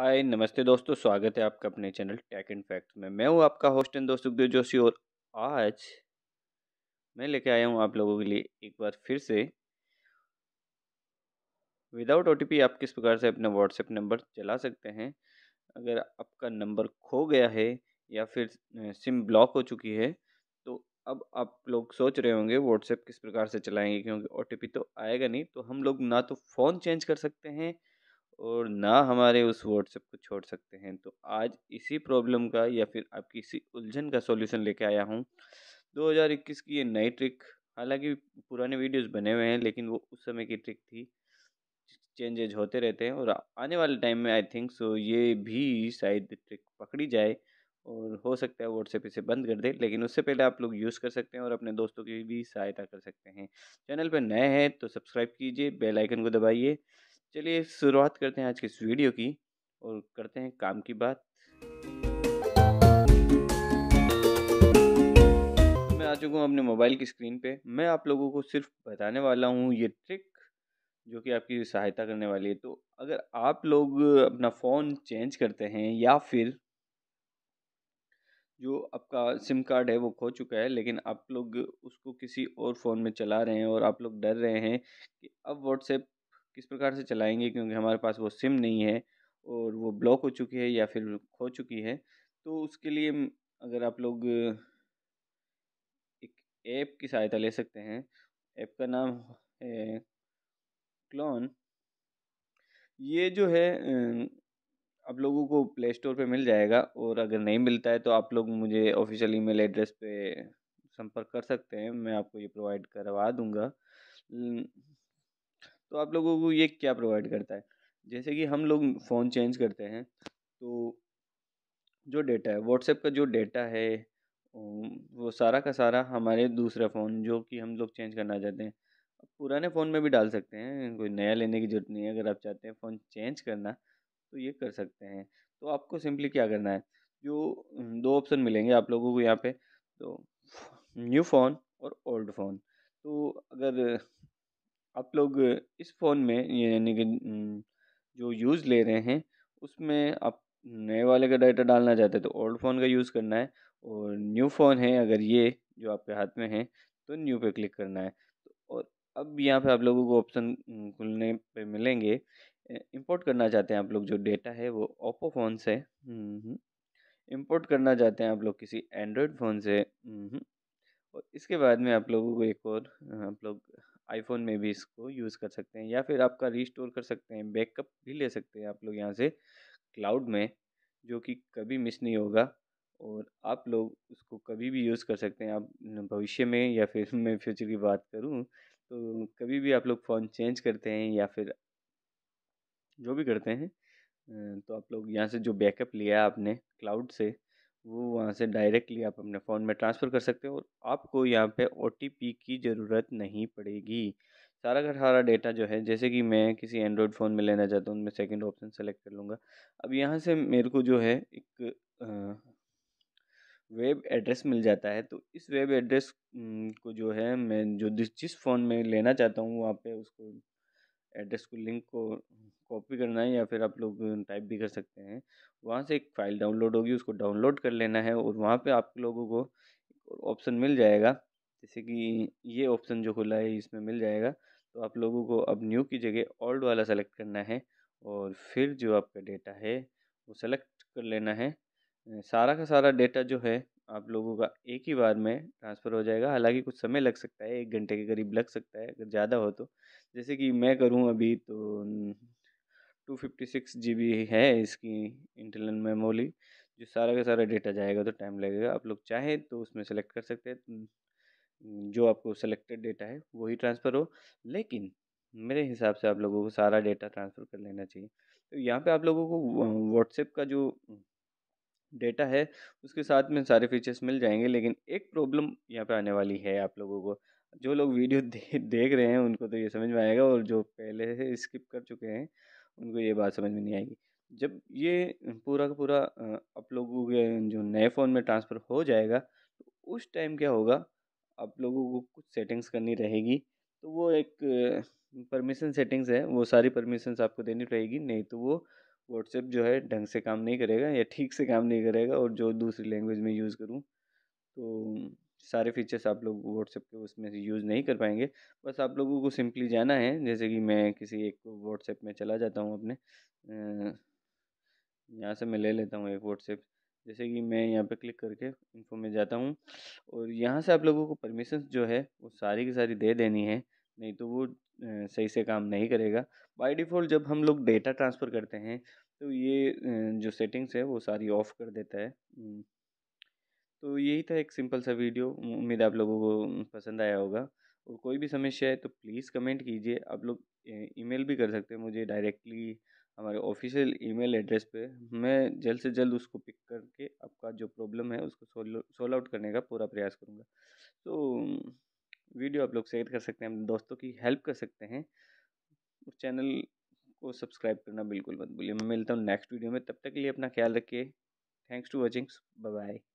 हाय नमस्ते दोस्तों स्वागत है आपका अपने चैनल टेक एंड फैक्ट में मैं हूँ आपका होस्ट एंड दोस्त सुखदेव जोशी और आज मैं लेके आया हूँ आप लोगों के लिए एक बार फिर से विदाउट ओ आप किस प्रकार से अपना व्हाट्सएप नंबर चला सकते हैं अगर आपका नंबर खो गया है या फिर सिम ब्लॉक हो चुकी है तो अब आप लोग सोच रहे होंगे व्हाट्सएप किस प्रकार से चलाएंगे क्योंकि ओ तो आएगा नहीं तो हम लोग ना तो फ़ोन चेंज कर सकते हैं और ना हमारे उस व्हाट्सएप को छोड़ सकते हैं तो आज इसी प्रॉब्लम का या फिर आपकी इसी उलझन का सॉल्यूशन लेके आया हूँ 2021 की ये नई ट्रिक हालांकि पुराने वीडियोस बने हुए हैं लेकिन वो उस समय की ट्रिक थी चेंजेज होते रहते हैं और आने वाले टाइम में आई थिंक सो ये भी शायद ट्रिक पकड़ी जाए और हो सकता है व्हाट्सएप इसे बंद कर दे लेकिन उससे पहले आप लोग यूज़ कर सकते हैं और अपने दोस्तों की भी सहायता कर सकते हैं चैनल पर नए हैं तो सब्सक्राइब कीजिए बेल आइकन को दबाइए चलिए शुरुआत करते हैं आज के इस वीडियो की और करते हैं काम की बात मैं आ चुका हूँ अपने मोबाइल की स्क्रीन पे मैं आप लोगों को सिर्फ बताने वाला हूँ ये ट्रिक जो कि आपकी सहायता करने वाली है तो अगर आप लोग अपना फ़ोन चेंज करते हैं या फिर जो आपका सिम कार्ड है वो खो चुका है लेकिन आप लोग उसको किसी और फ़ोन में चला रहे हैं और आप लोग डर रहे हैं कि अब व्हाट्सएप किस प्रकार से चलाएंगे क्योंकि हमारे पास वो सिम नहीं है और वो ब्लॉक हो चुकी है या फिर खो चुकी है तो उसके लिए अगर आप लोग एक ऐप की सहायता ले सकते हैं ऐप का नाम है क्लोन ये जो है आप लोगों को प्ले स्टोर पर मिल जाएगा और अगर नहीं मिलता है तो आप लोग मुझे ऑफिशियल ईमेल एड्रेस पे संपर्क कर सकते हैं मैं आपको ये प्रोवाइड करवा दूँगा तो आप लोगों को ये क्या प्रोवाइड करता है जैसे कि हम लोग फ़ोन चेंज करते हैं तो जो डेटा है व्हाट्सएप का जो डेटा है वो सारा का सारा हमारे दूसरे फ़ोन जो कि हम लोग चेंज करना चाहते हैं पुराने फ़ोन में भी डाल सकते हैं कोई नया लेने की ज़रूरत नहीं है अगर आप चाहते हैं फ़ोन चेंज करना तो ये कर सकते हैं तो आपको सिंपली क्या करना है जो दो ऑप्शन मिलेंगे आप लोगों को यहाँ पे तो न्यू फ़ोन और ओल्ड फ़ोन तो अगर आप लोग इस फ़ोन में यानी कि जो यूज़ ले रहे हैं उसमें आप नए वाले का डाटा डालना चाहते हैं तो ओल्ड फ़ोन का यूज़ करना है और न्यू फ़ोन है अगर ये जो आपके हाथ में है तो न्यू पे क्लिक करना है और अब यहाँ पे आप लोगों को ऑप्शन खुलने पे मिलेंगे इंपोर्ट करना चाहते हैं आप लोग जो डेटा है वो ओप्पो फ़ोन से इम्पोर्ट करना चाहते हैं आप लोग किसी एंड्रॉयड फ़ोन से और इसके बाद में आप लोगों को एक और आप लोग आईफोन में भी इसको यूज़ कर सकते हैं या फिर आपका रीस्टोर कर सकते हैं बैकअप भी ले सकते हैं आप लोग यहाँ से क्लाउड में जो कि कभी मिस नहीं होगा और आप लोग उसको कभी भी यूज़ कर सकते हैं आप भविष्य में या फिर मैं फ्यूचर की बात करूँ तो कभी भी आप लोग फ़ोन चेंज करते हैं या फिर जो भी करते हैं तो आप लोग यहाँ से जो बैकअप लिया आपने क्लाउड से वो वहाँ से डायरेक्टली आप अपने फ़ोन में ट्रांसफ़र कर सकते हो और आपको यहाँ पे ओ की ज़रूरत नहीं पड़ेगी सारा का सारा डेटा जो है जैसे कि मैं किसी एंड्रॉयड फ़ोन में लेना चाहता हूँ मैं सेकंड ऑप्शन सेलेक्ट कर लूँगा अब यहाँ से मेरे को जो है एक वेब एड्रेस मिल जाता है तो इस वेब एड्रेस को जो है मैं जो जिस फ़ोन में लेना चाहता हूँ वहाँ पर उसको एड्रेस को लिंक को कॉपी करना है या फिर आप लोग टाइप भी कर सकते हैं वहाँ से एक फ़ाइल डाउनलोड होगी उसको डाउनलोड कर लेना है और वहाँ पे आप लोगों को ऑप्शन मिल जाएगा जैसे कि ये ऑप्शन जो खुला है इसमें मिल जाएगा तो आप लोगों को अब न्यू की जगह ओल्ड वाला सेलेक्ट करना है और फिर जो आपका डेटा है वो सेलेक्ट कर लेना है सारा का सारा डेटा जो है आप लोगों का एक ही बार में ट्रांसफ़र हो जाएगा हालांकि कुछ समय लग सकता है एक घंटे के करीब लग सकता है अगर ज़्यादा हो तो जैसे कि मैं करूँ अभी तो two fifty six G B है इसकी इंटरनल मेमोरी जो सारा का सारा डेटा जाएगा तो टाइम लगेगा आप लोग चाहें तो उसमें सेलेक्ट कर सकते हैं जो आपको सेलेक्टेड डेटा है वही ट्रांसफ़र हो लेकिन मेरे हिसाब से आप लोगों को सारा डेटा ट्रांसफ़र कर लेना चाहिए तो यहाँ पे आप लोगों को व्हाट्सएप का जो डेटा है उसके साथ में सारे फीचर्स मिल जाएंगे लेकिन एक प्रॉब्लम यहाँ पे आने वाली है आप लोगों को जो लोग वीडियो दे, देख रहे हैं उनको तो ये समझ में आएगा और जो पहले से स्किप कर चुके हैं उनको ये बात समझ में नहीं आएगी जब ये पूरा का पूरा आप लोगों के जो नए फ़ोन में ट्रांसफ़र हो जाएगा तो उस टाइम क्या होगा आप लोगों को कुछ सेटिंग्स करनी रहेगी तो वो एक परमिशन सेटिंग्स है वो सारी परमिशंस आपको देनी रहेगी नहीं तो वो व्हाट्सएप जो है ढंग से काम नहीं करेगा या ठीक से काम नहीं करेगा और जो दूसरी लैंग्वेज में यूज़ करूँ तो सारे फीचर्स आप लोग व्हाट्सएप के उसमें यूज़ नहीं कर पाएंगे बस आप लोगों को सिंपली जाना है जैसे कि मैं किसी एक व्हाट्सएप में चला जाता हूँ अपने यहाँ से मैं ले लेता हूँ एक व्हाट्सएप जैसे कि मैं यहाँ पे क्लिक करके इन्फो में जाता हूँ और यहाँ से आप लोगों को परमिशन जो है वो सारी की सारी दे देनी है नहीं तो वो सही से काम नहीं करेगा बाई डिफ़ॉल्ट जब हम लोग डेटा ट्रांसफ़र करते हैं तो ये जो सेटिंग्स है वो सारी ऑफ़ कर देता है हम्म। तो यही था एक सिंपल सा वीडियो उम्मीद आप लोगों को पसंद आया होगा और कोई भी समस्या है तो प्लीज़ कमेंट कीजिए आप लोग ईमेल भी कर सकते हैं मुझे डायरेक्टली हमारे ऑफिशियल ईमेल एड्रेस पे मैं जल्द से जल्द उसको पिक करके आपका जो प्रॉब्लम है उसको सोल्व आउट करने का पूरा प्रयास करूँगा तो वीडियो आप लोग शेयर कर सकते हैं अपने दोस्तों की हेल्प कर सकते हैं और चैनल को सब्सक्राइब करना बिल्कुल मत भूलिए मैं मिलता हूँ नेक्स्ट वीडियो में तब तक के लिए अपना ख्याल रखिए थैंक्स टू बाय बाय